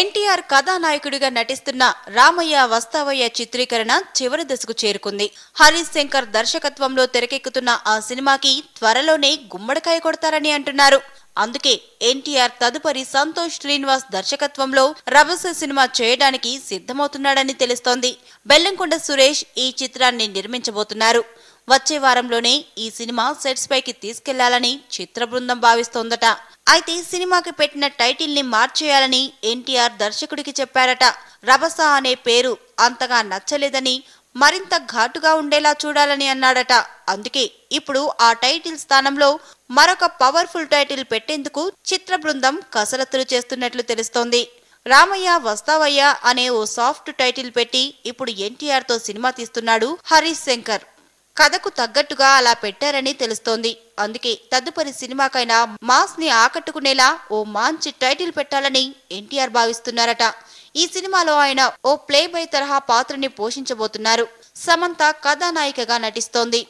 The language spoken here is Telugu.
ఎన్టీఆర్ కథానాయకుడిగా నటిస్తున్న రామయ్య వస్తావయ్య చిత్రీకరణ చివరి దశకు చేరుకుంది హరీష్ శంకర్ దర్శకత్వంలో తెరకెక్కుతున్న ఆ సినిమాకి త్వరలోనే గుమ్మడికాయ కొడతారని అంటున్నారు అందుకే ఎన్టీఆర్ తదుపరి సంతోష్ శ్రీనివాస్ దర్శకత్వంలో రభస సినిమా చేయడానికి సిద్ధమవుతున్నాడని తెలుస్తోంది బెల్లంకొండ సురేష్ ఈ చిత్రాన్ని నిర్మించబోతున్నారు వచ్చే వారంలోనే ఈ సినిమా సెట్స్ పైకి తీసుకెళ్లాలని చిత్ర బృందం భావిస్తోందట అయితే సినిమాకి పెట్టిన టైటిల్ ని మార్చేయాలని ఎన్టీఆర్ దర్శకుడికి చెప్పారట రభస అనే పేరు అంతగా నచ్చలేదని మరింత ఘాటుగా ఉండేలా చూడాలని అన్నాడట అందుకే ఇప్పుడు ఆ టైటిల్ స్థానంలో మరొక పవర్ఫుల్ టైటిల్ పెట్టేందుకు చిత్ర బృందం కసరత్తులు చేస్తున్నట్లు తెలుస్తోంది రామయ్య వస్తావయ్య అనే ఓ సాఫ్ట్ టైటిల్ పెట్టి ఇప్పుడు ఎన్టీఆర్తో సినిమా తీస్తున్నాడు హరీష్ శంకర్ కథకు తగ్గట్టుగా అలా పెట్టారని తెలుస్తోంది అందుకే తదుపరి సినిమాకైనా మాస్ ని ఆకట్టుకునేలా ఓ మంచి టైటిల్ పెట్టాలని ఎన్టీఆర్ భావిస్తున్నారట ఈ సినిమాలో ఆయన ఓ ప్లే బై తరహా పాత్రని పోషించబోతున్నారు సమంత కథానాయికగా నటిస్తోంది